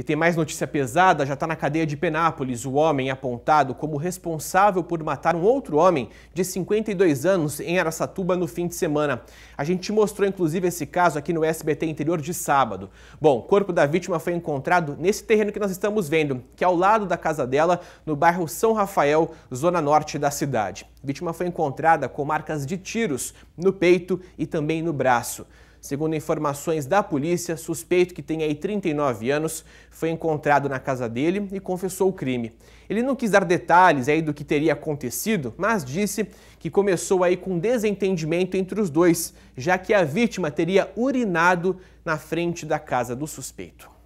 E tem mais notícia pesada, já está na cadeia de Penápolis o homem apontado como responsável por matar um outro homem de 52 anos em Araçatuba no fim de semana. A gente mostrou inclusive esse caso aqui no SBT Interior de sábado. Bom, o corpo da vítima foi encontrado nesse terreno que nós estamos vendo, que é ao lado da casa dela, no bairro São Rafael, zona norte da cidade. A vítima foi encontrada com marcas de tiros no peito e também no braço. Segundo informações da polícia, suspeito que tem aí 39 anos foi encontrado na casa dele e confessou o crime. Ele não quis dar detalhes aí do que teria acontecido, mas disse que começou aí com desentendimento entre os dois, já que a vítima teria urinado na frente da casa do suspeito.